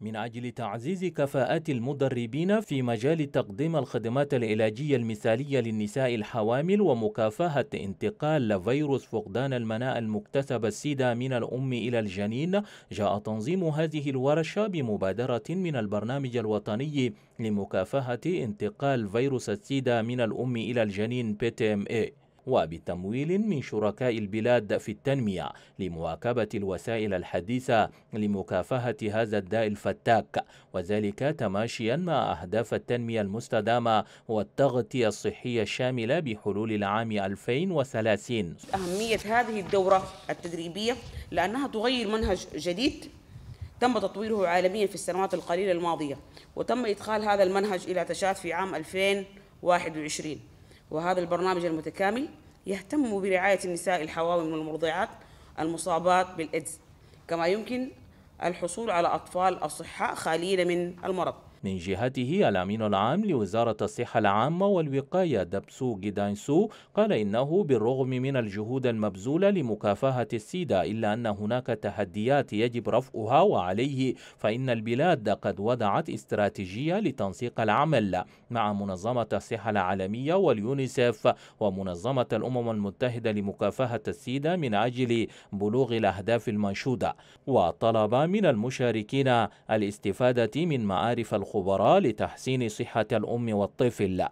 من أجل تعزيز كفاءات المدربين في مجال تقديم الخدمات العلاجية المثالية للنساء الحوامل ومكافحة انتقال فيروس فقدان المناء المكتسبة السيدا من الأم إلى الجنين جاء تنظيم هذه الورشة بمبادرة من البرنامج الوطني لمكافحة انتقال فيروس السيدا من الأم إلى الجنين بي تي ام اي وبتمويل من شركاء البلاد في التنمية لمواكبة الوسائل الحديثة لمكافحة هذا الداء الفتاك وذلك تماشيا مع أهداف التنمية المستدامة والتغطية الصحية الشاملة بحلول العام 2030 أهمية هذه الدورة التدريبية لأنها تغير منهج جديد تم تطويره عالميا في السنوات القليلة الماضية وتم إدخال هذا المنهج إلى تشاد في عام 2021 وهذا البرنامج المتكامل يهتم برعاية النساء الحوامل والمرضعات المصابات بالإيدز كما يمكن الحصول على أطفال أصحاء خاليين من المرض من جهته الأمين العام لوزارة الصحة العامة والوقاية دبسو جيدانسو قال إنه بالرغم من الجهود المبذولة لمكافحة السيدا إلا أن هناك تحديات يجب رفعها وعليه فإن البلاد قد وضعت استراتيجية لتنسيق العمل مع منظمة الصحة العالمية واليونيسف ومنظمة الأمم المتحدة لمكافحة السيدا من أجل بلوغ الأهداف المنشودة وطلب من المشاركين الاستفادة من معارف الخ الخبراء لتحسين صحة الأم والطفل